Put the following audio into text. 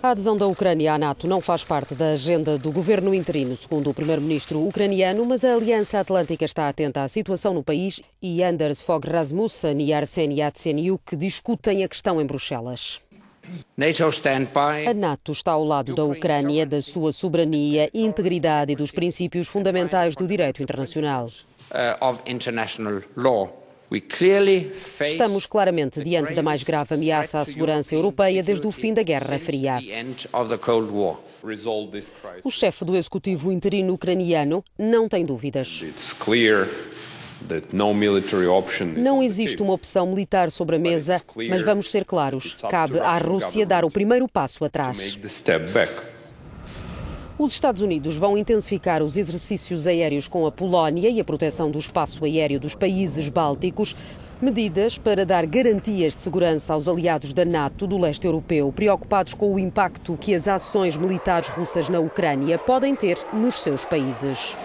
A adesão da Ucrânia à NATO não faz parte da agenda do governo interino, segundo o primeiro-ministro ucraniano, mas a Aliança Atlântica está atenta à situação no país e Anders Fogh Rasmussen e Arsen Yatsenyuk discutem a questão em Bruxelas. A NATO está ao lado da Ucrânia, da sua soberania, integridade e dos princípios fundamentais do direito internacional. Uh, Estamos claramente diante da mais grave ameaça à segurança europeia desde o fim da Guerra Fria. O chefe do executivo interino ucraniano não tem dúvidas. Não existe uma opção militar sobre a mesa, mas vamos ser claros: cabe à Rússia dar o primeiro passo atrás. Os Estados Unidos vão intensificar os exercícios aéreos com a Polónia e a proteção do espaço aéreo dos países bálticos. Medidas para dar garantias de segurança aos aliados da NATO do leste europeu, preocupados com o impacto que as ações militares russas na Ucrânia podem ter nos seus países.